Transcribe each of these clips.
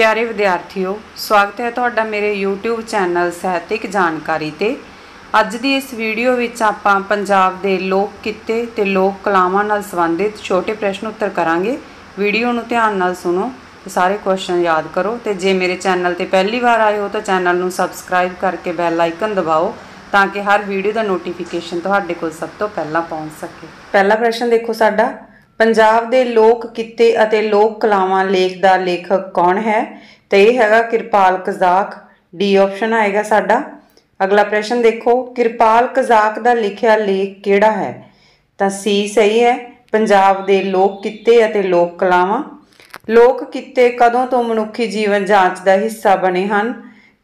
ਪਿਆਰੇ ਵਿਦਿਆਰਥੀਓ ਸਵਾਗਤ ਹੈ ਤੁਹਾਡਾ ਮੇਰੇ YouTube ਚੈਨਲ ਸਾਹਿਤਿਕ ਜਾਣਕਾਰੀ ਤੇ ਅੱਜ ਦੀ ਇਸ ਵੀਡੀਓ ਵਿੱਚ ਆਪਾਂ ਪੰਜਾਬ ਦੇ ਲੋਕ ਕਿੱਤੇ ਤੇ ਲੋਕ ਕਲਾਵਾਂ ਨਾਲ ਸੰਬੰਧਿਤ ਛੋਟੇ ਪ੍ਰਸ਼ਨ ਉੱਤਰ ਕਰਾਂਗੇ ਵੀਡੀਓ ਨੂੰ ਧਿਆਨ ਨਾਲ ਸੁਣੋ ਤੇ ਸਾਰੇ ਕੁਐਸਚਨ ਯਾਦ ਕਰੋ ਤੇ ਜੇ ਮੇਰੇ ਚੈਨਲ ਤੇ ਪਹਿਲੀ ਵਾਰ ਆਏ ਹੋ ਤਾਂ ਚੈਨਲ ਨੂੰ ਸਬਸਕ੍ਰਾਈਬ ਕਰਕੇ ਬੈਲ ਆਈਕਨ ਦਬਾਓ ਤਾਂ ਕਿ ਹਰ ਵੀਡੀਓ ਦਾ ਨੋਟੀਫਿਕੇਸ਼ਨ ਤੁਹਾਡੇ ਕੋਲ ਸਭ ਤੋਂ ਪਹਿਲਾਂ ਪਹੁੰਚ ਸਕੇ ਪਹਿਲਾ ਪ੍ਰਸ਼ਨ ਦੇਖੋ ਸਾਡਾ ਪੰਜਾਬ ਦੇ ਲੋਕ ਕਿੱਤੇ ਅਤੇ ਲੋਕ ਕਲਾਵਾਂ ਲੇਖ ਦਾ ਲੇਖਕ ਕੌਣ ਹੈ ਤੇ ਇਹ ਹੈਗਾ ਕਿਰਪਾਲ ਕਜ਼ਾਕ ਡੀ ਆਪਸ਼ਨ ਆਏਗਾ ਸਾਡਾ ਅਗਲਾ ਪ੍ਰਸ਼ਨ ਦੇਖੋ ਕਿਰਪਾਲ ਕਜ਼ਾਕ ਦਾ ਲਿਖਿਆ ਲੇਖ ਕਿਹੜਾ ਹੈ ਤਾਂ ਸੀ ਸਹੀ ਹੈ ਪੰਜਾਬ ਦੇ ਲੋਕ ਕਿੱਤੇ ਅਤੇ ਲੋਕ ਕਲਾਵਾਂ ਲੋਕ ਕਿੱਤੇ ਕਦੋਂ ਤੋਂ ਮਨੁੱਖੀ ਜੀਵਨ ਜਾਂਚ ਦਾ ਹਿੱਸਾ ਬਣੇ ਹਨ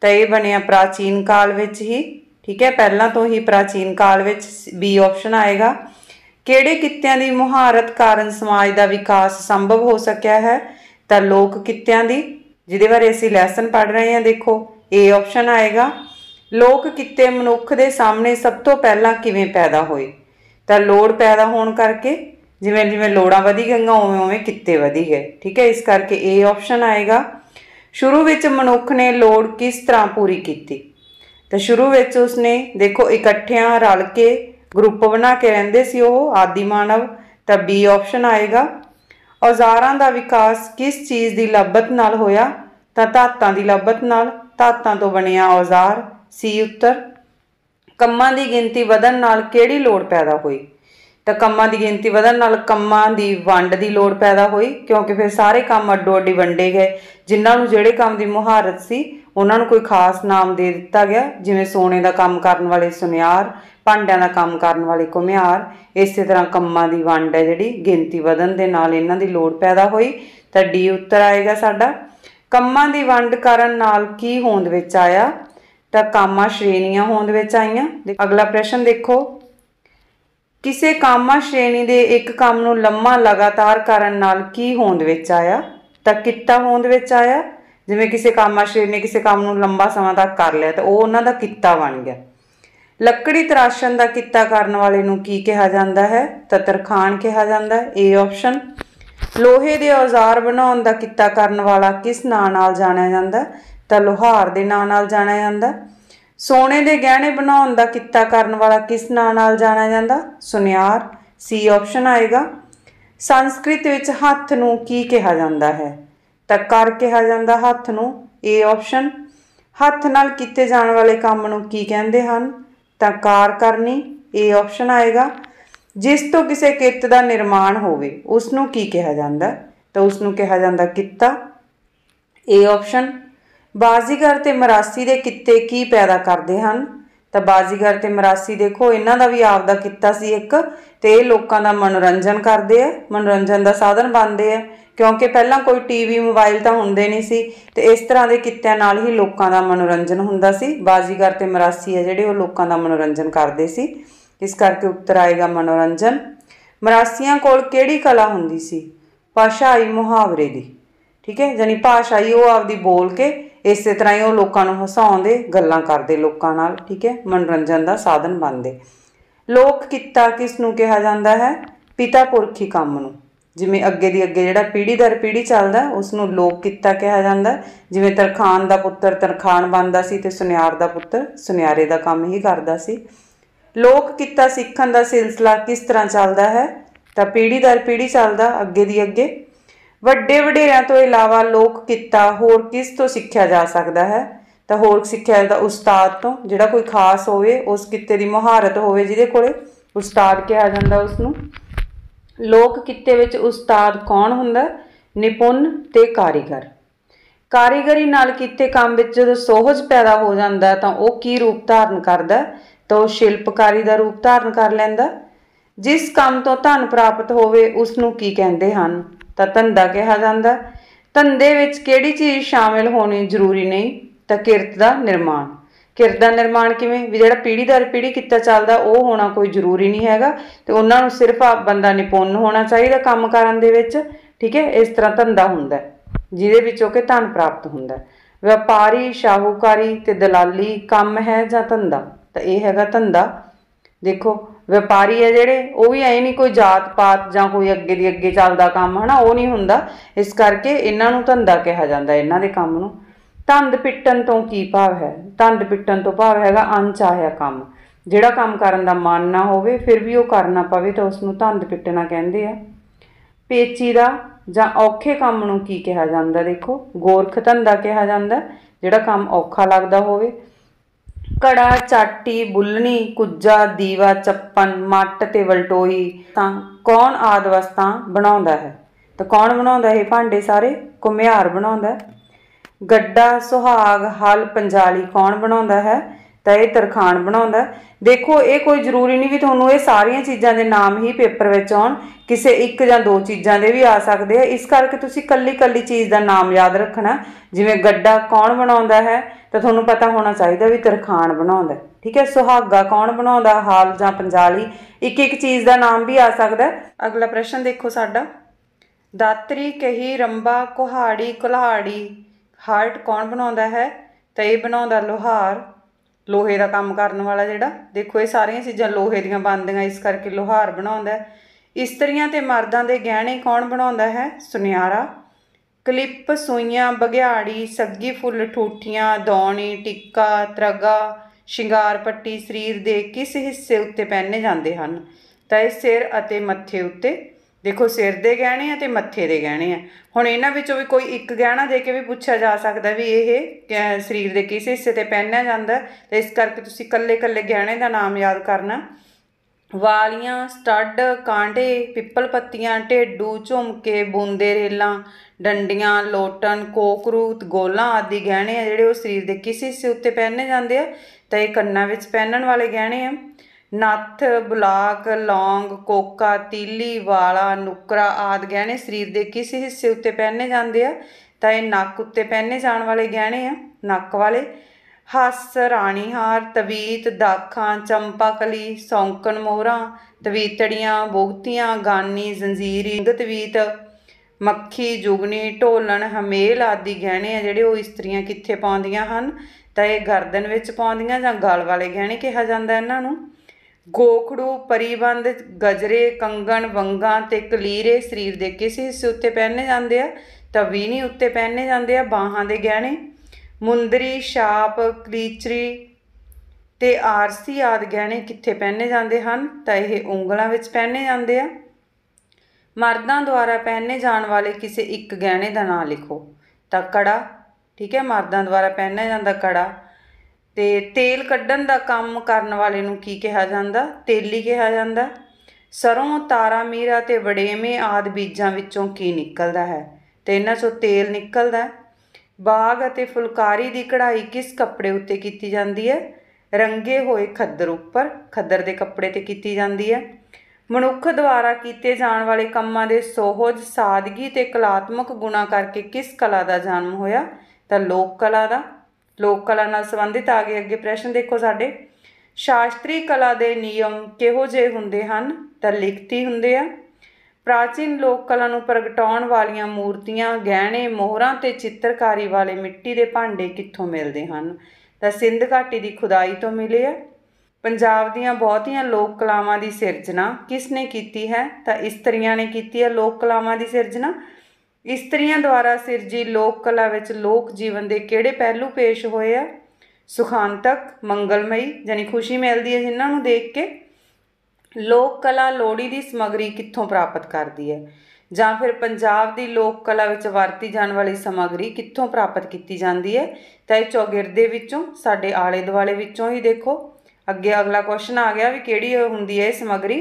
ਤਾਂ ਇਹ ਬਣਿਆ ਪ੍ਰਾਚੀਨ ਕਾਲ ਵਿੱਚ ਹੀ ਠੀਕ ਹੈ ਪਹਿਲਾਂ ਤੋਂ ਹੀ ਪ੍ਰਾਚੀਨ ਕਾਲ ਵਿੱਚ ਬੀ ਆਪਸ਼ਨ ਆਏਗਾ ਕਿਹੜੇ ਕਿੱਤਿਆਂ ਦੀ ਮੁਹਾਰਤ ਕਾਰਨ ਸਮਾਜ ਦਾ ਵਿਕਾਸ ਸੰਭਵ ਹੋ ਸਕਿਆ ਹੈ ਤਾਂ ਲੋਕ ਕਿੱਤਿਆਂ ਦੀ ਜਿਹਦੇ ਬਾਰੇ ਅਸੀਂ ਲੈਸਨ ਪੜ ਰਹੇ ਹਾਂ ਦੇਖੋ ਏ ਆਪਸ਼ਨ ਆਏਗਾ ਲੋਕ ਕਿੱਤੇ ਮਨੁੱਖ ਦੇ ਸਾਹਮਣੇ ਸਭ ਤੋਂ ਪਹਿਲਾਂ ਕਿਵੇਂ ਪੈਦਾ ਹੋਏ ਤਾਂ ਲੋੜ ਪੈਦਾ ਹੋਣ ਕਰਕੇ ਜਿਵੇਂ ਜਿਵੇਂ ਲੋੜਾਂ ਵਧੀ ਗਈਆਂ ਉਵੇਂ ਉਵੇਂ ਕਿੱਤੇ ਵਧੀ ਗਏ ਠੀਕ ਹੈ ਇਸ ਕਰਕੇ ਏ ਆਪਸ਼ਨ ਆਏਗਾ ਸ਼ੁਰੂ ਵਿੱਚ ਮਨੁੱਖ ਨੇ ਲੋੜ ਕਿਸ ਤਰ੍ਹਾਂ ਪੂਰੀ ਕੀਤੀ ਤਾਂ ਸ਼ੁਰੂ ਵਿੱਚ ਉਸਨੇ ਦੇਖੋ ਇਕੱਠਿਆਂ ਰਲ ਕੇ ਗਰੁੱਪ ਬਣਾ ਕੇ ਰਹਿੰਦੇ ਸੀ ਉਹ ਆਦੀ ਮਾਨਵ ਤਾਂ ਬੀ ਆਪਸ਼ਨ ਆਏਗਾ ਔਜ਼ਾਰਾਂ ਦਾ ਵਿਕਾਸ ਕਿਸ ਚੀਜ਼ ਦੀ ਲੱਭਤ ਨਾਲ ਹੋਇਆ ਤਾਂ ਧਾਤਾਂ ਦੀ ਲੱਭਤ ਨਾਲ ਧਾਤਾਂ ਤੋਂ ਬਣਿਆ ਔਜ਼ਾਰ ਸੀ ਉੱਤਰ ਕੰਮਾਂ ਦੀ ਗਿਣਤੀ ਵਧਣ ਨਾਲ ਕਿਹੜੀ ਲੋੜ ਪੈਦਾ ਹੋਈ ਤਾਂ ਕੰਮਾਂ ਦੀ ਗਿਣਤੀ ਵਧਣ ਨਾਲ ਕੰਮਾਂ ਦੀ ਵੰਡ ਦੀ ਲੋੜ ਪੈਦਾ ਹੋਈ ਕਿਉਂਕਿ ਫਿਰ ਸਾਰੇ ਕੰਮ ਅੱਡੋ ਅੱਡੀ ਵੰਡੇ ਗਏ ਜਿਨ੍ਹਾਂ ਨੂੰ ਜਿਹੜੇ ਕੰਮ ਦੀ ਮੁਹਾਰਤ ਸੀ ਉਹਨਾਂ ਨੂੰ ਕੋਈ ਖਾਸ ਨਾਮ ਦੇ ਦਿੱਤਾ ਗਿਆ ਜਿਵੇਂ ਸੋਨੇ ਦਾ ਕੰਮ ਕਰਨ ਵਾਲੇ ਸੁਨਿਆਰ ਭਾਂਡਿਆਂ ਦਾ ਕੰਮ ਕਰਨ ਵਾਲੇ ਕੁਮਿਆਰ ਇਸੇ ਤਰ੍ਹਾਂ ਕੰਮਾਂ ਦੀ ਵੰਡ ਹੈ ਜਿਹੜੀ ਗਿਣਤੀ ਵਧਨ ਦੇ ਨਾਲ ਇਹਨਾਂ ਦੀ ਲੋੜ ਪੈਦਾ ਹੋਈ ਤਾਂ ਡੀ ਉੱਤਰ ਆਏਗਾ ਸਾਡਾ ਕੰਮਾਂ ਦੀ ਵੰਡ ਕਰਨ ਨਾਲ ਕੀ ਹੋਂਦ ਵਿੱਚ ਆਇਆ ਤਾਂ ਕਾਮਾ ਸ਼੍ਰੇਣੀਆਂ ਹੋਂਦ ਵਿੱਚ ਆਈਆਂ ਅਗਲਾ ਪ੍ਰਸ਼ਨ ਦੇਖੋ ਕਿਸੇ ਕਾਮਾ ਸ਼੍ਰੇਣੀ ਦੇ ਇੱਕ ਕੰਮ ਨੂੰ ਲੰਮਾ ਲਗਾਤਾਰ ਕਰਨ ਨਾਲ ਕੀ ਹੋਂਦ ਵਿੱਚ ਆਇਆ ਤਾਂ ਕਿੱਤਾ ਹੋਂਦ ਵਿੱਚ ਆਇਆ ਜਿਵੇਂ ਕਿਸੇ ਕੰਮ ਸ਼ਰੀਰ ਨੇ ਕਿਸੇ ਕੰਮ ਨੂੰ ਲੰਬਾ ਸਮਾਂ ਤੱਕ ਕਰ ਲਿਆ ਤਾਂ ਉਹ ਉਹਨਾਂ ਦਾ ਕਿੱਤਾ ਬਣ ਗਿਆ ਲੱਕੜੀ ਤਰਾਸ਼ਣ ਦਾ ਕਿੱਤਾ ਕਰਨ ਵਾਲੇ ਨੂੰ ਕੀ ਕਿਹਾ ਜਾਂਦਾ ਹੈ ਤਤਰਖਾਨ ਕਿਹਾ ਜਾਂਦਾ ਹੈ ਏ ਆਪਸ਼ਨ ਲੋਹੇ ਦੇ ਔਜ਼ਾਰ ਬਣਾਉਣ ਦਾ ਕਿੱਤਾ ਕਰਨ ਵਾਲਾ ਕਿਸ ਨਾਂ ਨਾਲ ਜਾਣਿਆ ਜਾਂਦਾ ਤਾਂ ਲੋਹਾਰ ਦੇ ਨਾਂ ਨਾਲ ਜਾਣਿਆ ਜਾਂਦਾ ਸੋਨੇ ਦੇ ਗਹਿਣੇ ਬਣਾਉਣ ਦਾ ਕਿੱਤਾ ਕਰਨ ਵਾਲਾ ਕਿਸ ਨਾਂ ਨਾਲ ਜਾਣਿਆ ਜਾਂਦਾ ਸੁਨਿਆਰ ਸੀ ਆਪਸ਼ਨ ਆਏਗਾ ਸੰਸਕ੍ਰਿਤ ਵਿੱਚ ਹੱਥ ਨੂੰ ਕੀ ਕਿਹਾ ਜਾਂਦਾ ਹੈ ਤਾਂ ਕਰ ਕਿਹਾ ਜਾਂਦਾ ਹੱਥ ਨੂੰ ਏ ਆਪਸ਼ਨ ਹੱਥ ਨਾਲ ਕੀਤੇ ਜਾਣ ਵਾਲੇ ਕੰਮ ਨੂੰ ਕੀ ਕਹਿੰਦੇ ਹਨ ਤਾਂ ਕਾਰ ਕਰਨੀ ਏ ਆਪਸ਼ਨ ਆਏਗਾ ਜਿਸ ਤੋਂ ਕਿਸੇ ਕਿਰਤ ਦਾ ਨਿਰਮਾਣ ਹੋਵੇ ਉਸ ਨੂੰ ਕੀ ਕਿਹਾ ਜਾਂਦਾ ਤਾਂ ਉਸ ਨੂੰ ਕਿਹਾ ਜਾਂਦਾ ਕਿੱਤਾ ਏ ਆਪਸ਼ਨ ਬਾਜ਼ੀਗਰ ਤੇ ਮਰਾਸੀ ਦੇ ਕਿੱਤੇ ਕੀ ਪੈਦਾ ਕਰਦੇ ਹਨ ਤਾਂ ਬਾਜ਼ੀਗਰ ਤੇ ਮਰਾਸੀ ਦੇਖੋ ਇਹਨਾਂ ਦਾ ਵੀ ਆਪਦਾ ਕਿੱਤਾ ਸੀ ਇੱਕ ਤੇ ਇਹ ਲੋਕਾਂ ਦਾ ਮਨੋਰੰਜਨ ਕਰਦੇ ਆ ਮਨੋਰੰਜਨ ਦਾ ਸਾਧਨ ਬਣਦੇ ਆ ਕਿਉਂਕਿ ਪਹਿਲਾਂ ਕੋਈ ਟੀਵੀ ਮੋਬਾਈਲ ਤਾਂ ਹੁੰਦੇ ਨਹੀਂ ਸੀ ਤੇ ਇਸ ਤਰ੍ਹਾਂ ਦੇ ਕਿੱਤਿਆਂ ਨਾਲ ਹੀ ਲੋਕਾਂ ਦਾ ਮਨੋਰੰਜਨ ਹੁੰਦਾ ਸੀ ਬਾਜ਼ੀਗਰ ਤੇ ਮਰਾਸੀ ਆ ਜਿਹੜੇ ਉਹ ਲੋਕਾਂ ਦਾ ਮਨੋਰੰਜਨ ਕਰਦੇ ਸੀ ਇਸ ਕਰਕੇ ਉੱਤਰ ਆਏਗਾ ਮਨੋਰੰਜਨ ਮਰਾਸੀਆਂ ਕੋਲ ਕਿਹੜੀ ਕਲਾ ਹੁੰਦੀ ਸੀ ਭਾਸ਼ਾਈ ਮੁਹਾਵਰੇ ਦੀ ਠੀਕ ਹੈ ਜਾਨੀ ਭਾਸ਼ਾਈ ਉਹ ਆਪਦੀ ਬੋਲ ਕੇ ਇਸੇ ਤਰ੍ਹਾਂ ਹੀ ਉਹ ਲੋਕਾਂ ਨੂੰ ਹਸਾਉਂਦੇ ਗੱਲਾਂ ਕਰਦੇ ਲੋਕਾਂ ਨਾਲ ਠੀਕ ਹੈ ਮਨੋਰੰਜਨ ਦਾ ਸਾਧਨ ਬਣਦੇ ਲੋਕ ਕਿੱਤਾ ਕਿਸ ਨੂੰ ਕਿਹਾ ਜਾਂਦਾ ਹੈ ਪਿਤਾ ਪੁਰਖੀ ਕੰਮ ਨੂੰ ਜਿਵੇਂ ਅੱਗੇ ਦੀ ਅੱਗੇ ਜਿਹੜਾ ਪੀੜ੍ਹੀ ਦਰ ਪੀੜ੍ਹੀ ਚੱਲਦਾ ਉਸ ਨੂੰ ਲੋਕ ਕਿੱਤਾ ਕਿਹਾ ਜਾਂਦਾ ਜਿਵੇਂ ਤਰਖਾਨ ਦਾ ਪੁੱਤਰ ਤਰਖਾਨ ਬਣਦਾ ਸੀ ਤੇ ਸੁਨਿਆਰ ਦਾ ਪੁੱਤਰ ਸੁਨਿਆਰੇ ਦਾ ਕੰਮ ਹੀ ਕਰਦਾ ਸੀ ਲੋਕ ਕਿੱਤਾ ਸਿੱਖਣ ਦਾ ਸਿਲਸਿਲਾ ਕਿਸ ਤਰ੍ਹਾਂ ਚੱਲਦਾ ਹੈ ਤਾਂ ਪੀੜ੍ਹੀ ਦਰ ਪੀੜ੍ਹੀ ਚੱਲਦਾ ਅੱਗੇ ਦੀ ਅੱਗੇ ਵੱਡੇ ਵਡੇਰਿਆਂ ਤੋਂ ਇਲਾਵਾ ਲੋਕ ਕਿੱਤਾ ਹੋਰ ਕਿਸ ਤੋਂ ਸਿੱਖਿਆ ਜਾ ਸਕਦਾ ਹੈ ਤਾਂ ਹੋਰ ਸਿੱਖਿਆ ਦਾ ਉਸਤਾਦ ਤੋਂ ਜਿਹੜਾ ਕੋਈ ਖਾਸ ਹੋਵੇ ਉਸ ਕਿੱਤੇ ਦੀ ਮਹਾਰਤ ਹੋਵੇ ਜਿਹਦੇ ਕੋਲੇ ਉਸਤਾਦ ਕਿਹਾ ਜਾਂਦਾ ਉਸ ਨੂੰ ਲੋਕ ਕਿੱਤੇ ਵਿੱਚ ਉਸਤਾਦ ਕੌਣ ਹੁੰਦਾ ਨਿਪੁੰਨ ਤੇ ਕਾਰੀਗਰ ਕਾਰੀਗਰੀ ਨਾਲ ਕੀਤੇ ਕੰਮ ਵਿੱਚ ਜਦੋਂ ਸੋਹਜ ਪੈਦਾ ਹੋ ਜਾਂਦਾ ਤਾਂ ਉਹ ਕੀ ਰੂਪ ਧਾਰਨ ਕਰਦਾ ਤਾਂ ਉਹ ਸ਼ਿਲਪਕਾਰੀ ਦਾ ਰੂਪ ਧਾਰਨ ਕਰ ਲੈਂਦਾ ਜਿਸ ਕੰਮ ਤੋਂ ਧਨ ਪ੍ਰਾਪਤ ਹੋਵੇ ਉਸ ਨੂੰ ਕੀ ਕਹਿੰਦੇ ਹਨ ਤਾਂ ਧੰਦਾ ਕਿਹਾ ਜਾਂਦਾ ਧੰਦੇ ਵਿੱਚ ਕਿਹੜੀ ਚੀਜ਼ ਸ਼ਾਮਿਲ ਹੋਣੀ ਜ਼ਰੂਰੀ ਨਹੀਂ ਤਾਂ ਕਿਰਤ ਦਾ ਨਿਰਮਾਣ ਕਿਰਦਾ ਨਿਰਮਾਣ ਕਿਵੇਂ ਵੀ ਜਿਹੜਾ ਪੀੜੀ ਦਰ ਪੀੜੀ ਕਿੱਤਾ ਚੱਲਦਾ ਉਹ ਹੋਣਾ ਕੋਈ ਜ਼ਰੂਰੀ ਨਹੀਂ ਹੈਗਾ ਤੇ ਉਹਨਾਂ ਨੂੰ ਸਿਰਫ ਆ ਬੰਦਾ ਨਿਪੁੰਨ ਹੋਣਾ ਚਾਹੀਦਾ ਕੰਮ ਕਰਨ ਦੇ ਵਿੱਚ ਠੀਕ ਹੈ ਇਸ ਤਰ੍ਹਾਂ ਧੰਦਾ ਹੁੰਦਾ ਜਿਹਦੇ ਵਿੱਚੋਂ ਕਿ ਧਨ ਪ੍ਰਾਪਤ ਹੁੰਦਾ ਵਪਾਰੀ ਸ਼ਾਹੂਕਾਰੀ ਤੇ ਦਲਾਲੀ ਕੰਮ ਹੈ ਜਾਂ ਧੰਦਾ ਤਾਂ ਇਹ ਹੈਗਾ ਧੰਦਾ ਦੇਖੋ ਵਪਾਰੀ ਹੈ ਜਿਹੜੇ ਉਹ ਵੀ ਐ ਨਹੀਂ ਕੋਈ ਜਾਤ ਪਾਤ ਜਾਂ ਕੋਈ ਅੱਗੇ ਦੀ ਅੱਗੇ ਚੱਲਦਾ ਕੰਮ ਹਨਾ ਉਹ ਨਹੀਂ ਹੁੰਦਾ ਇਸ ਕਰਕੇ ਇਹਨਾਂ ਨੂੰ ਧੰਦਾ ਕਿਹਾ ਜਾਂਦਾ ਇਹਨਾਂ ਦੇ ਕੰਮ ਨੂੰ ਤੰਦ ਪਿੱਟਣ ਤੋਂ ਕੀ ਭਾਵ ਹੈ ਤੰਦ ਪਿੱਟਣ ਤੋਂ ਭਾਵ ਹੈਗਾ ਅਣਚਾਹਿਆ ਕੰਮ ਜਿਹੜਾ ਕੰਮ ਕਰਨ ਦਾ ਮਨ ਨਾ ਹੋਵੇ ਫਿਰ ਵੀ ਉਹ ਕਰਨਾ ਪਵੇ ਤਾਂ ਉਸ ਨੂੰ ਤੰਦ ਪਿੱਟਣਾ ਕਹਿੰਦੇ ਆ ਪੇਚੀਦਾ ਜਾਂ ਔਖੇ ਕੰਮ ਨੂੰ ਕੀ ਕਿਹਾ ਜਾਂਦਾ ਦੇਖੋ ਗੋਰਖ ਧੰਦਾ ਕਿਹਾ ਜਾਂਦਾ ਜਿਹੜਾ ਕੰਮ ਔਖਾ ਲੱਗਦਾ ਹੋਵੇ ਕੜਾ ਚਾਟੀ ਬੁੱਲਣੀ ਕੁੱਜਾ ਦੀਵਾ ਚੱਪਨ ਮੱਟ ਤੇ ਵਲਟੋਈ ਤਾਂ ਕੌਣ ਆਦਵਸਤਾਂ ਬਣਾਉਂਦਾ ਹੈ ਤਾਂ ਕੌਣ ਬਣਾਉਂਦਾ ਇਹ ਭਾਂਡੇ ਸਾਰੇ ਕੁਮਿਆਰ ਬਣਾਉਂਦਾ ਗੱਡਾ ਸੁਹਾਗ ਹਲ ਪੰਜਾਲੀ ਕੌਣ ਬਣਾਉਂਦਾ ਹੈ ਤਾਂ ਇਹ ਤਰਖਾਣ ਬਣਾਉਂਦਾ ਦੇਖੋ ਇਹ ਕੋਈ ਜ਼ਰੂਰੀ ਨਹੀਂ ਵੀ ਤੁਹਾਨੂੰ ਇਹ ਸਾਰੀਆਂ ਚੀਜ਼ਾਂ ਦੇ ਨਾਮ ਹੀ ਪੇਪਰ ਵਿੱਚ ਆਉਣ ਕਿਸੇ ਇੱਕ ਜਾਂ ਦੋ ਚੀਜ਼ਾਂ ਦੇ ਵੀ ਆ ਸਕਦੇ ਆ ਇਸ ਕਰਕੇ ਤੁਸੀਂ ਕੱਲੀ-ਕੱਲੀ ਚੀਜ਼ ਦਾ ਨਾਮ ਯਾਦ ਰੱਖਣਾ ਜਿਵੇਂ ਗੱਡਾ ਕੌਣ ਬਣਾਉਂਦਾ ਹੈ ਤਾਂ ਤੁਹਾਨੂੰ ਪਤਾ ਹੋਣਾ ਚਾਹੀਦਾ ਵੀ ਤਰਖਾਣ ਬਣਾਉਂਦਾ ਠੀਕ ਹੈ ਸੁਹਾਗਾ ਕੌਣ ਬਣਾਉਂਦਾ ਹਾਲ ਜਾਂ ਪੰਜਾਲੀ ਇੱਕ ਇੱਕ ਚੀਜ਼ ਦਾ ਨਾਮ ਵੀ ਆ ਸਕਦਾ ਅਗਲਾ ਪ੍ਰਸ਼ਨ ਦੇਖੋ ਸਾਡਾ ਦਾਤਰੀ ਕਹੀ ਰੰਬਾ ਕੁਹਾੜੀ ਕੁਲਹਾੜੀ ਹਾਰਟ ਕੌਣ ਬਣਾਉਂਦਾ ਹੈ ਤਾਂ ਇਹ ਬਣਾਉਂਦਾ ਲੋਹਾਰ ਲੋਹੇ ਦਾ ਕੰਮ ਕਰਨ ਵਾਲਾ ਜਿਹੜਾ ਦੇਖੋ ਇਹ ਸਾਰੀਆਂ ਚੀਜ਼ਾਂ ਲੋਹੇ ਦੀਆਂ ਬਣਦੀਆਂ ਇਸ ਕਰਕੇ ਲੋਹਾਰ ਬਣਾਉਂਦਾ ਇਸਤਰੀਆਂ ਤੇ ਮਰਦਾਂ ਦੇ ਗਹਿਣੇ ਕੌਣ ਬਣਾਉਂਦਾ ਹੈ ਸੁਨਿਆਰਾ ਕਲਿੱਪ ਸੂਈਆਂ ਬਗਿਆੜੀ ਸੱਗੀ ਫੁੱਲ ਠੂਠੀਆਂ ਦੌਣੀ ਟਿੱਕਾ ਤਰਗਾ ਸ਼ਿੰਗਾਰ ਪੱਟੀ ਸਰੀਰ ਦੇ ਕਿਸ ਹਿੱਸੇ ਉੱਤੇ ਪਹਿਨੇ ਜਾਂਦੇ ਹਨ ਤਾਂ ਇਹ ਸਿਰ ਅਤੇ ਮੱਥੇ ਉੱਤੇ ਦੇਖੋ ਸਿਰ ਦੇ ਗਹਿਣੇ ਆ ਤੇ ਮੱਥੇ ਦੇ ਗਹਿਣੇ ਆ ਹੁਣ ਇਹਨਾਂ ਵਿੱਚੋਂ ਵੀ ਕੋਈ ਇੱਕ ਗਹਿਣਾ ਦੇ ਕੇ ਵੀ ਪੁੱਛਿਆ ਜਾ ਸਕਦਾ ਵੀ ਇਹ ਸਰੀਰ ਦੇ ਕਿਸ ਹਿੱਸੇ ਤੇ ਪਹਿਨਿਆ ਜਾਂਦਾ ਤੇ ਇਸ ਕਰਕੇ ਤੁਸੀਂ ਕੱਲੇ-ਕੱਲੇ ਗਹਿਣੇ ਦਾ ਨਾਮ ਯਾਦ ਕਰਨਾ ਵਾਲੀਆਂ ਸਟੱਡ ਕਾਂਡੇ ਪਿੱਪਲ ਪੱਤੀਆਂ ਢੇਡੂ ਝੁਮਕੇ ਬੂੰਦੇ ਰੇਲਾਂ ਡੰਡੀਆਂ ਲੋਟਨ ਕੋਕਰੂਤ ਗੋਲਾਂ ਆਦਿ ਗਹਿਣੇ ਆ ਜਿਹੜੇ ਉਹ ਸਰੀਰ ਦੇ ਕਿਸ ਹਿੱਸੇ ਉੱਤੇ ਪਹਿਨੇ ਜਾਂਦੇ ਆ ਤਾਂ ਇਹ ਕੰਨਾਂ ਵਿੱਚ ਪਹਿਨਣ ਵਾਲੇ ਗਹਿਣੇ ਆ ਨੱਥ ਬੁਲਾਕ ਲੌਂਗ ਕੋਕਾ ਤੀਲੀ ਵਾਲਾ ਨੁਕਰਾ ਆਦਿ ਗਹਿਣੇ ਸਰੀਰ ਦੇ ਕਿਸੇ ਹਿੱਸੇ ਉੱਤੇ ਪਹਿਨੇ ਜਾਂਦੇ ਆ ਤਾਂ ਇਹ ਨੱਕ ਉੱਤੇ ਪਹਿਨੇ ਜਾਣ ਵਾਲੇ ਗਹਿਣੇ ਆ ਨੱਕ ਵਾਲੇ ਹੱਸ ਰਾਣੀ ਹਾਰ ਤਵੀਤ ਦਾਖਾਂ ਕਲੀ ਸੌਂਕਣ ਮੋਹਰਾਂ ਤਵੀਤੜੀਆਂ ਬੋਗਤੀਆਂ ਗਾਨੀ ਜ਼ੰਜੀਰੀ ਤਵੀਤ ਮੱਖੀ ਜੁਗਨੀ ਢੋਲਣ ਹਮੇਲ ਆਦਿ ਗਹਿਣੇ ਆ ਜਿਹੜੇ ਉਹ ਇਸਤਰੀਆਂ ਕਿੱਥੇ ਪਾਉਂਦੀਆਂ ਹਨ ਤਾਂ ਇਹ ਗਰਦਨ ਵਿੱਚ ਪਾਉਂਦੀਆਂ ਜਾਂ ਗਲ ਵਾਲੇ ਗਹਿਣੇ ਕਿਹਾ ਜਾਂਦਾ ਇਹਨਾਂ ਨੂੰ ਗੋਖੜੂ ਪਰਿਵੰਦ ਗਜਰੇ ਕੰਗਣ ਵੰਗਾ ਤੇ ਕਲੀਰੇ ਸਰੀਰ ਦੇ ਕਿਸੇ ਹਿੱਸੇ ਉੱਤੇ ਪਹਿਨੇ ਜਾਂਦੇ ਆ ਤਾਂ ਨਹੀਂ ਉੱਤੇ ਪਹਿਨੇ ਜਾਂਦੇ ਆ ਬਾਹਾਂ ਦੇ ਗਹਿਣੇ ਮੁੰਦਰੀ ਛਾਪ ਕਲੀਚਰੀ ਤੇ ਆਰਸੀ ਆਦ ਗਹਿਣੇ ਕਿੱਥੇ ਪਹਿਨੇ ਜਾਂਦੇ ਹਨ ਤਾਂ ਇਹ ਉਂਗਲਾਂ ਵਿੱਚ ਪਹਿਨੇ ਜਾਂਦੇ ਆ ਮਰਦਾਂ ਦੁਆਰਾ ਪਹਿਨੇ ਜਾਣ ਵਾਲੇ ਕਿਸੇ ਇੱਕ ਗਹਿਣੇ ਦਾ ਨਾਮ ਲਿਖੋ ਤਾਂ ਕੜਾ ਠੀਕ ਹੈ ਮਰਦਾਂ ਦੁਆਰਾ ਪਹਿਨਿਆ ਜਾਂਦਾ ਕੜਾ ਤੇ ਤੇਲ ਕੱਢਣ ਦਾ ਕੰਮ ਕਰਨ ਵਾਲੇ ਨੂੰ ਕੀ ਕਿਹਾ ਜਾਂਦਾ ਤੇਲੀ ਕਿਹਾ ਜਾਂਦਾ ਸਰੋਂ ਤਾਰਾ ਮੀਰਾ ਤੇ ਵੜੇਵੇਂ ਆਦ ਬੀਜਾਂ ਵਿੱਚੋਂ ਕੀ ਨਿਕਲਦਾ ਹੈ ਤੇ ਇਹਨਾਂ 'ਚੋਂ ਤੇਲ ਨਿਕਲਦਾ ਬਾਗ ਅਤੇ ਫੁਲਕਾਰੀ ਦੀ ਕਢਾਈ ਕਿਸ ਕੱਪੜੇ ਉੱਤੇ ਕੀਤੀ ਜਾਂਦੀ ਹੈ ਰੰਗੇ ਹੋਏ ਖੱਦਰ ਉੱਪਰ ਖੱਦਰ ਦੇ ਕੱਪੜੇ ਤੇ ਕੀਤੀ ਜਾਂਦੀ ਹੈ ਮਨੁੱਖ ਦੁਆਰਾ ਕੀਤੇ ਜਾਣ ਵਾਲੇ ਕੰਮਾਂ ਦੇ ਸੋਹਜ ਸਾਦਗੀ ਤੇ ਕਲਾਤਮਕ ਗੁਣਾ ਕਰਕੇ ਕਿਸ ਕਲਾ ਦਾ ਜਨਮ ਹੋਇਆ ਤਾਂ ਲੋਕ ਕਲਾ ਦਾ ਲੋਕ ਕਲਾ ਨਾਲ ਸੰਬੰਧਿਤ ਆ ਗਏ ਅੱਗੇ ਪ੍ਰਸ਼ਨ ਦੇਖੋ ਸਾਡੇ ਸ਼ਾਸਤਰੀ ਕਲਾ ਦੇ ਨਿਯਮ ਕਿਹੋ ਜਿਹੇ ਹੁੰਦੇ ਹਨ ਤਾਂ ਲਿਖਤੀ ਹੁੰਦੇ ਆ ਪ੍ਰਾਚੀਨ ਲੋਕ ਕਲਾ ਨੂੰ ਪ੍ਰਗਟਾਉਣ ਵਾਲੀਆਂ ਮੂਰਤੀਆਂ ਗਹਿਣੇ ਮੋਹਰਾਂ ਤੇ ਚਿੱਤਰਕਾਰੀ ਵਾਲੇ ਮਿੱਟੀ ਦੇ ਭਾਂਡੇ ਕਿੱਥੋਂ ਮਿਲਦੇ ਹਨ ਤਾਂ ਸਿੰਧ ਘਾਟੀ ਦੀ ਖੁਦਾਈ ਤੋਂ ਮਿਲੇ ਆ ਪੰਜਾਬ ਦੀਆਂ ਬਹੁਤੀਆਂ ਲੋਕ ਕਲਾਵਾਂ ਦੀ ਸਿਰਜਣਾ ਕਿਸ ਨੇ ਕੀਤੀ ਹੈ ਤਾਂ ਇਸਤਰੀਆਂ ਨੇ ਕੀਤੀ ਹੈ ਲੋਕ ਕਲਾਵਾਂ ਦੀ ਸਿਰਜਣਾ ਇਸਤਰੀਆਂ ਦੁਆਰਾ ਸਿਰਜੀ ਲੋਕ ਕਲਾ ਵਿੱਚ ਲੋਕ ਜੀਵਨ ਦੇ ਕਿਹੜੇ ਪਹਿਲੂ ਪੇਸ਼ ਹੋਏ ਆ ਸੁਖਾਂਤਕ ਮੰਗਲਮਈ ਯਾਨੀ ਖੁਸ਼ੀ ਮਿਲਦੀ ਹੈ ਜਿਨ੍ਹਾਂ ਨੂੰ ਦੇਖ ਕੇ ਲੋਕ ਕਲਾ ਲੋੜੀ ਦੀ ਸਮਗਰੀ ਕਿੱਥੋਂ ਪ੍ਰਾਪਤ ਕਰਦੀ ਹੈ ਜਾਂ ਫਿਰ ਪੰਜਾਬ ਦੀ ਲੋਕ ਕਲਾ ਵਿੱਚ ਵਰਤੀ ਜਾਣ ਵਾਲੀ ਸਮਗਰੀ ਕਿੱਥੋਂ ਪ੍ਰਾਪਤ ਕੀਤੀ ਜਾਂਦੀ ਹੈ ਤਾਂ ਇਹ ਚੌਗਿਰਦੇ ਵਿੱਚੋਂ ਸਾਡੇ ਆਲੇ ਦੁਆਲੇ ਵਿੱਚੋਂ ਹੀ ਦੇਖੋ ਅੱਗੇ ਅਗਲਾ ਕੁਐਸਚਨ ਆ ਗਿਆ ਵੀ ਕਿਹੜੀ ਹੁੰਦੀ ਹੈ ਇਹ ਸਮਗਰੀ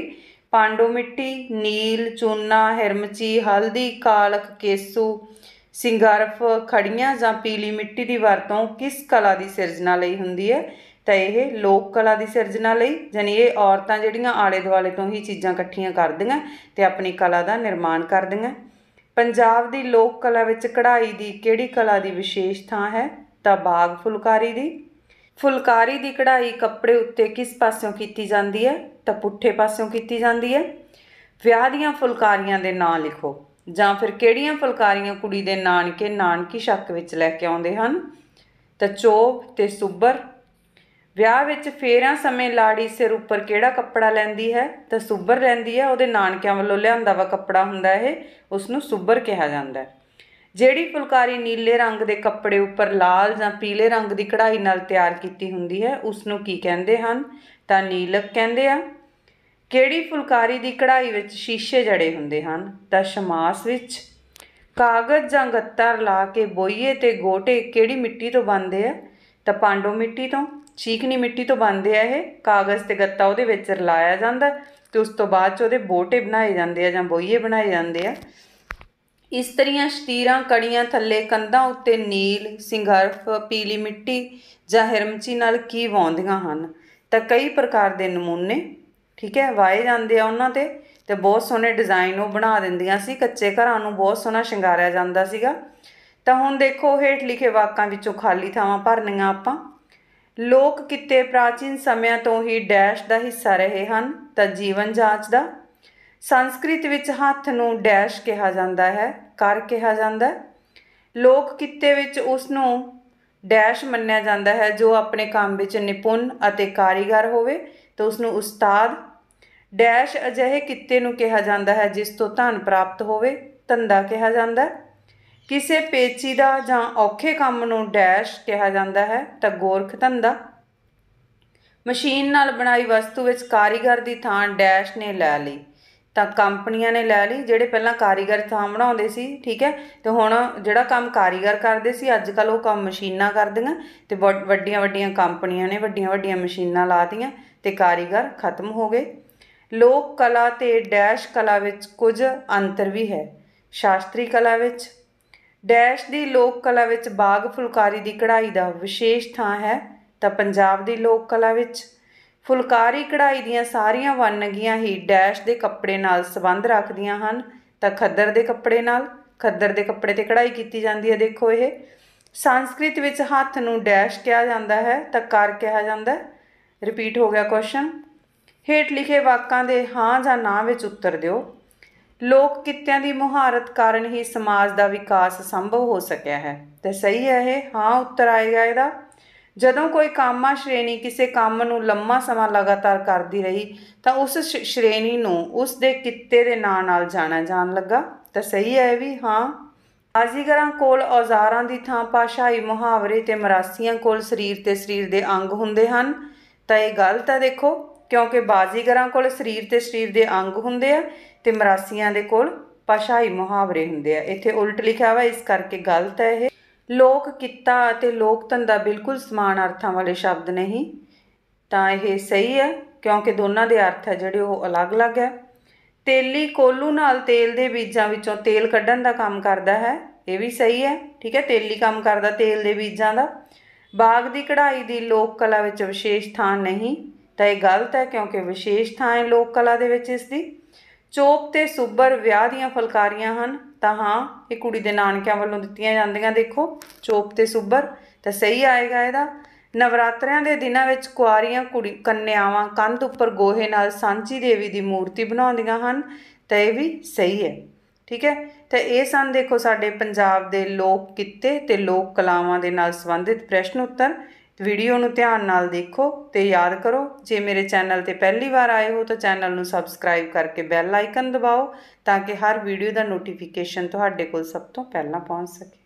ਪਾਂਡੋ ਮਿੱਟੀ ਨੀਲ ਚੂਨਾ ਹਿਰਮਚੀ ਹਲਦੀ ਕਾਲਖ ਕੇਸੂ ਸਿੰਗਾਰਫ ਖੜੀਆਂ ਜਾਂ ਪੀਲੀ ਮਿੱਟੀ ਦੀ ਵਰਤੋਂ ਕਿਸ ਕਲਾ ਦੀ ਸਿਰਜਣਾ ਲਈ ਹੁੰਦੀ ਹੈ ਤਾਂ ਇਹ ਲੋਕ ਕਲਾ ਦੀ ਸਿਰਜਣਾ ਲਈ ਜਾਨੀ ਇਹ ਔਰਤਾਂ ਜਿਹੜੀਆਂ ਆਲੇ ਦੁਆਲੇ ਤੋਂ ਹੀ ਚੀਜ਼ਾਂ ਇਕੱਠੀਆਂ ਕਰਦੀਆਂ ਤੇ ਆਪਣੀ ਕਲਾ ਦਾ ਨਿਰਮਾਣ ਕਰਦੀਆਂ ਪੰਜਾਬ ਦੀ ਲੋਕ ਕਲਾ ਵਿੱਚ ਕਢਾਈ ਦੀ ਕਿਹੜੀ ਕਲਾ ਦੀ ਵਿਸ਼ੇਸ਼ ਥਾਂ ਹੈ ਤਾਂ ਬਾਗ ਫੁਲਕਾਰੀ ਦੀ ਫੁਲਕਾਰੀ ਦੀ ਕਢਾਈ ਕੱਪੜੇ ਉੱਤੇ ਕਿਸ ਪਾਸਿਓਂ ਕੀਤੀ ਜਾਂਦੀ ਹੈ ਤਾਂ ਪੁੱਠੇ ਪਾਸਿਓਂ ਕੀਤੀ ਜਾਂਦੀ ਹੈ ਵਿਆਹ ਦੀਆਂ ਫੁਲਕਾਰੀਆਂ ਦੇ ਨਾਂ ਲਿਖੋ ਜਾਂ ਫਿਰ ਕਿਹੜੀਆਂ ਫੁਲਕਾਰੀਆਂ ਕੁੜੀ ਦੇ ਨਾਨਕੇ ਨਾਨਕੀ ਸ਼ੱਕ ਵਿੱਚ ਲੈ ਕੇ ਆਉਂਦੇ ਹਨ ਤਾਂ ਚੋਪ ਤੇ ਸੁੱਬਰ ਵਿਆਹ ਵਿੱਚ ਫੇਰਾਂ ਸਮੇਂ ਲਾੜੀ ਸਿਰ ਉੱਪਰ ਕਿਹੜਾ ਕੱਪੜਾ ਲੈਂਦੀ ਹੈ ਤਾਂ ਸੁੱਬਰ ਲੈਂਦੀ ਹੈ ਉਹਦੇ ਨਾਨਕਿਆਂ ਵੱਲੋਂ ਲਿਆਂਦਾ ਵਾ ਕੱਪੜਾ ਹੁੰਦਾ ਇਹ ਉਸ ਨੂੰ ਸੁੱਬਰ ਕਿਹਾ ਜਾਂਦਾ ਹੈ ਜਿਹੜੀ ਫੁਲਕਾਰੀ ਨੀਲੇ ਰੰਗ ਦੇ ਕੱਪੜੇ ਉੱਪਰ ਲਾਲ ਜਾਂ ਪੀਲੇ ਰੰਗ ਦੀ ਕਢਾਈ ਨਾਲ ਤਿਆਰ ਕੀਤੀ ਹੁੰਦੀ ਹੈ ਉਸ ਨੂੰ ਕੀ ਕਹਿੰਦੇ ਹਨ ਤਾਂ ਨੀਲਕ ਕਹਿੰਦੇ ਆ ਕਿਹੜੀ ਫੁਲਕਾਰੀ ਦੀ ਕਢਾਈ ਵਿੱਚ ਸ਼ੀਸ਼ੇ ਜੜੇ ਹੁੰਦੇ ਹਨ ਤਾਂ ਸ਼ਮਾਸ ਵਿੱਚ ਕਾਗਜ਼ ਜਾਂ ਗੱਤਰ ਲਾ ਕੇ ਬੋਈਏ ਤੇ ਗੋਟੇ ਕਿਹੜੀ ਮਿੱਟੀ ਤੋਂ ਬਣਦੇ ਆ ਤਾਂ ਪਾਂਡੋ ਮਿੱਟੀ ਤੋਂ ਚੀਕਣੀ ਮਿੱਟੀ ਤੋਂ ਬਣਦੇ ਆ ਇਹ ਕਾਗਜ਼ ਤੇ ਗੱਤਾ ਉਹਦੇ ਵਿੱਚ ਰਲਾਇਆ ਜਾਂਦਾ ਤੇ ਉਸ ਤੋਂ ਬਾਅਦ ਚ ਉਹਦੇ ਬੋਟੇ ਬਣਾਏ ਜਾਂਦੇ ਆ ਜਾਂ ਬੋਈਏ ਬਣਾਏ ਜਾਂਦੇ ਆ ਇਸਤਰੀਆਂ ਸ਼ਤੀਰਾਂ ਕੜੀਆਂ ਥੱਲੇ ਕੰਧਾਂ ਉੱਤੇ ਨੀਲ ਸਿੰਗਰਫ ਪੀਲੀ ਮਿੱਟੀ ਜਾਂ ਹਰਮਚੀ ਨਾਲ ਕੀ ਵਾਉਂਦੀਆਂ ਹਨ ਤਾਂ ਕਈ ਪ੍ਰਕਾਰ ਦੇ ਨਮੂਨੇ ਠੀਕ ਹੈ ਵਾਏ ਜਾਂਦੇ ਆ ਉਹਨਾਂ ਤੇ ਤੇ ਬਹੁਤ ਸੋਹਣੇ ਡਿਜ਼ਾਈਨ ਉਹ ਬਣਾ ਦਿੰਦੀਆਂ ਸੀ ਕੱਚੇ ਘਰਾਂ ਨੂੰ ਬਹੁਤ ਸੋਹਣਾ ਸ਼ਿੰਗਾਰਿਆ ਜਾਂਦਾ ਸੀਗਾ ਤਾਂ ਹੁਣ ਦੇਖੋ ਹੇਠ ਲਿਖੇ ਵਾਕਾਂ ਵਿੱਚੋਂ ਖਾਲੀ ਥਾਵਾਂ ਭਰਨੀਆਂ ਆਪਾਂ ਲੋਕ ਕਿਤੇ ਪ੍ਰਾਚੀਨ ਸਮਿਆਂ ਤੋਂ ਹੀ ਡੈਸ਼ ਦਾ ਹਿੱਸਾ ਰਹੇ ਹਨ ਤਾਂ ਜੀਵਨ ਜਾਂਚ ਦਾ ਸੰਸਕ੍ਰਿਤ ਵਿੱਚ ਹੱਥ ਨੂੰ ਡੈਸ਼ ਕਿਹਾ ਜਾਂਦਾ ਹੈ ਕਰ ਕਿਹਾ ਜਾਂਦਾ ਲੋਕ ਕਿੱਤੇ ਵਿੱਚ ਉਸ ਨੂੰ ਡੈਸ਼ ਮੰਨਿਆ ਜਾਂਦਾ ਹੈ ਜੋ ਆਪਣੇ ਕੰਮ ਵਿੱਚ ਨਿਪੁੰਨ ਅਤੇ ਕਾਰੀਗਰ ਹੋਵੇ ਤਾਂ ਉਸ ਨੂੰ ਉਸਤਾਦ ਡੈਸ਼ ਅਜਿਹੇ ਕਿੱਤੇ ਨੂੰ ਕਿਹਾ ਜਾਂਦਾ ਹੈ ਜਿਸ ਤੋਂ ਧਨ ਪ੍ਰਾਪਤ ਹੋਵੇ ਧੰਦਾ ਕਿਹਾ ਜਾਂਦਾ ਕਿਸੇ ਕਿਸੇ ਪੇਚੀਦਾ ਜਾਂ ਔਖੇ ਕੰਮ ਨੂੰ ਡੈਸ਼ ਕਿਹਾ ਜਾਂਦਾ ਹੈ ਤਾਂ ਗੋਰਖ ਧੰਦਾ ਮਸ਼ੀਨ ਨਾਲ ਬਣਾਈ ਵਸਤੂ ਵਿੱਚ ਕਾਰੀਗਰ ਦੀ ਥਾਂ ਡੈਸ਼ ਨੇ ਲੈ ਲਈ ਤਾਂ ਕੰਪਨੀਆਂ ਨੇ ਲੈ ਲਈ ਜਿਹੜੇ ਪਹਿਲਾਂ ਕਾਰੀਗਰ ਥਾਂ ਬਣਾਉਂਦੇ ਸੀ ਠੀਕ ਹੈ ਤੇ ਹੁਣ ਜਿਹੜਾ ਕੰਮ ਕਾਰੀਗਰ ਕਰਦੇ ਸੀ ਅੱਜ ਕੱਲ ਉਹ ਕੰਮ ਮਸ਼ੀਨਾਂ ਕਰਦੀਆਂ ਤੇ ਵੱਡੀਆਂ ਵੱਡੀਆਂ ਕੰਪਨੀਆਂ ਨੇ ਵੱਡੀਆਂ ਵੱਡੀਆਂ ਮਸ਼ੀਨਾਂ ਲਾਤੀਆਂ ਤੇ ਕਾਰੀਗਰ ਖਤਮ ਹੋ ਗਏ ਲੋਕ ਕਲਾ ਤੇ ਡੈਸ਼ ਕਲਾ ਵਿੱਚ ਕੁਝ ਅੰਤਰ ਵੀ ਹੈ ਸ਼ਾਸਤਰੀ ਕਲਾ ਵਿੱਚ ਡੈਸ਼ ਦੀ ਲੋਕ ਕਲਾ ਵਿੱਚ ਬਾਗ ਫੁਲਕਾਰੀ ਦੀ ਕਢਾਈ ਦਾ ਵਿਸ਼ੇਸ਼ ਥਾਂ ਹੈ ਤਾਂ ਪੰਜਾਬ ਦੀ ਲੋਕ ਕਲਾ ਵਿੱਚ ਫੁਲਕਾਰੀ ਕਢਾਈ ਦੀਆਂ ਸਾਰੀਆਂ ਵੰਨਗੀਆਂ ਹੀ ਡੈਸ਼ ਦੇ ਕੱਪੜੇ ਨਾਲ ਸੰਬੰਧ ਰੱਖਦੀਆਂ ਹਨ ਤਾਂ ਖੱਦਰ ਦੇ ਕੱਪੜੇ ਨਾਲ ਖੱਦਰ ਦੇ ਕੱਪੜੇ ਤੇ ਕਢਾਈ ਕੀਤੀ ਜਾਂਦੀ ਹੈ ਦੇਖੋ ਇਹ ਸੰਸਕ੍ਰਿਤ ਵਿੱਚ ਹੱਥ ਨੂੰ ਡੈਸ਼ ਕਿਹਾ ਜਾਂਦਾ ਹੈ ਤਾਂ ਕਰ ਕਿਹਾ ਜਾਂਦਾ ਹੈ ਰਿਪੀਟ ਹੋ ਗਿਆ ਕੁਐਸਚਨ ਹੇਠ ਲਿਖੇ ਵਾਕਾਂ ਦੇ ਹਾਂ ਜਾਂ ਨਾ ਵਿੱਚ ਉੱਤਰ ਦਿਓ ਲੋਕ ਕਿੱਤਿਆਂ ਦੀ ਮੁਹਾਰਤ ਕਾਰਨ ਹੀ ਸਮਾਜ ਦਾ ਵਿਕਾਸ ਸੰਭਵ ਹੋ ਸਕਿਆ ਹੈ ਤੇ ਸਹੀ ਹੈ ਇਹ ਹਾਂ ਉੱਤਰ ਆਏਗਾ ਇਹਦਾ ਜਦੋਂ ਕੋਈ ਕਾਮਾ ਸ਼੍ਰੇਣੀ ਕਿਸੇ ਕੰਮ ਨੂੰ ਲੰਮਾ ਸਮਾਂ ਲਗਾਤਾਰ ਕਰਦੀ ਰਹੀ ਤਾਂ ਉਸ ਸ਼੍ਰੇਣੀ ਨੂੰ ਉਸ ਦੇ ਕਿੱਤੇ ਦੇ ਨਾਂ ਨਾਲ ਜਾਣਿਆ ਜਾਣ ਲੱਗਾ ਤਾਂ ਸਹੀ ਹੈ ਵੀ ਹਾਂ ਕਾਜ਼ੀਗਰਾਂ ਕੋਲ ਔਜ਼ਾਰਾਂ ਦੀ ਥਾਂ ਪਾਸ਼ਾਈ ਮੁਹਾਵਰੇ ਤੇ ਮਰਾਸੀਆਂ ਕੋਲ ਸਰੀਰ ਤੇ ਸਰੀਰ ਦੇ ਅੰਗ ਹੁੰਦੇ ਹਨ ਤਾਂ ਇਹ ਗਲਤ ਹੈ ਦੇਖੋ ਕਿਉਂਕਿ ਬਾਜ਼ੀਗਰਾਂ ਕੋਲ ਸਰੀਰ ਤੇ ਸਰੀਰ ਦੇ ਅੰਗ ਹੁੰਦੇ ਆ ਤੇ ਮਰਾਸੀਆਂ ਦੇ ਕੋਲ ਪਾਸ਼ਾਈ ਮੁਹਾਵਰੇ ਹੁੰਦੇ ਆ ਇੱਥੇ ਉਲਟ ਲਿਖਿਆ ਹੋਇਆ ਇਸ ਕਰਕੇ ਗਲਤ ਹੈ ਇਹ ਲੋਕ ਕਿੱਤਾ ਅਤੇ ਲੋਕ ਧੰਦਾ ਬਿਲਕੁਲ ਸਮਾਨ ਅਰਥਾਂ ਵਾਲੇ ਸ਼ਬਦ ਨਹੀਂ ਤਾਂ ਇਹ ਸਹੀ ਹੈ ਕਿਉਂਕਿ ਦੋਨਾਂ ਦੇ ਅਰਥ ਹੈ ਜਿਹੜੇ ਉਹ ਅਲੱਗ-ਅਲੱਗ ਹੈ ਤੇਲੀ ਕੋਲੂ ਨਾਲ ਤੇਲ ਦੇ ਬੀਜਾਂ ਵਿੱਚੋਂ ਤੇਲ ਕੱਢਣ ਦਾ ਕੰਮ ਕਰਦਾ ਹੈ ਇਹ ਵੀ ਸਹੀ ਹੈ ਠੀਕ ਹੈ ਤੇਲੀ ਕੰਮ ਕਰਦਾ ਤੇਲ ਦੇ ਬੀਜਾਂ ਦਾ ਬਾਗ ਦੀ ਕਢਾਈ ਦੀ ਲੋਕ ਕਲਾ ਵਿੱਚ ਵਿਸ਼ੇਸ਼ ਥਾਂ ਨਹੀਂ ਤਾਂ ਇਹ ਗਲਤ ਹੈ ਕਿਉਂਕਿ ਵਿਸ਼ੇਸ਼ ਥਾਂ ਹੈ ਲੋਕ ਕਲਾ ਦੇ ਵਿੱਚ ਇਸ ਦੀ ਚੋਪ ਤੇ ਸੁੱਬਰ ਵਿਆਹ ਦੀਆਂ ਫਲਕਾਰੀਆਂ ਹਨ ਤਾਂ ਹਾਂ ਇਹ ਕੁੜੀ ਦੇ ਨਾਨਕਿਆਂ ਵੱਲੋਂ ਦਿੱਤੀਆਂ ਜਾਂਦੀਆਂ ਦੇਖੋ ਚੋਪ ਤੇ ਸੁੱਬਰ ਤਾਂ ਸਹੀ ਆਏਗਾ ਇਹਦਾ ਨਵਰਾਤਰਿਆਂ ਦੇ ਦਿਨਾਂ ਵਿੱਚ ਕੁਆਰੀਆਂ ਕੁੜੀ ਕੰਨਿਆਵਾਂ ਕੰਧ ਉੱਪਰ ਗੋਹੇ ਨਾਲ ਸਾਂਚੀ ਦੇਵੀ ਦੀ ਮੂਰਤੀ ਬਣਾਉਂਦੀਆਂ ਹਨ ਤਾਂ ਇਹ ਵੀ ਸਹੀ ਹੈ ਠੀਕ ਹੈ ਤਾਂ ਇਹ ਸੰ ਦੇਖੋ ਸਾਡੇ ਪੰਜਾਬ ਦੇ ਲੋਕ ਕਿੱਤੇ ਤੇ ਲੋਕ ਕਲਾਵਾਂ ਦੇ ਨਾਲ ਸੰਬੰਧਿਤ ਪ੍ਰਸ਼ਨ ਉੱਤਰ ਵੀਡੀਓ ਨੂੰ ਧਿਆਨ ਨਾਲ ਦੇਖੋ ਤੇ ਯਾਦ ਕਰੋ ਜੇ ਮੇਰੇ ਚੈਨਲ ਤੇ ਪਹਿਲੀ ਵਾਰ ਆਏ ਹੋ ਤਾਂ ਚੈਨਲ ਨੂੰ ਸਬਸਕ੍ਰਾਈਬ ਕਰਕੇ ਬੈਲ ਆਈਕਨ ਦਬਾਓ ਤਾਂ ਕਿ ਹਰ ਵੀਡੀਓ ਦਾ ਨੋਟੀਫਿਕੇਸ਼ਨ ਤੁਹਾਡੇ ਕੋਲ ਸਭ ਤੋਂ ਪਹਿਲਾਂ ਪਹੁੰਚ ਸਕੇ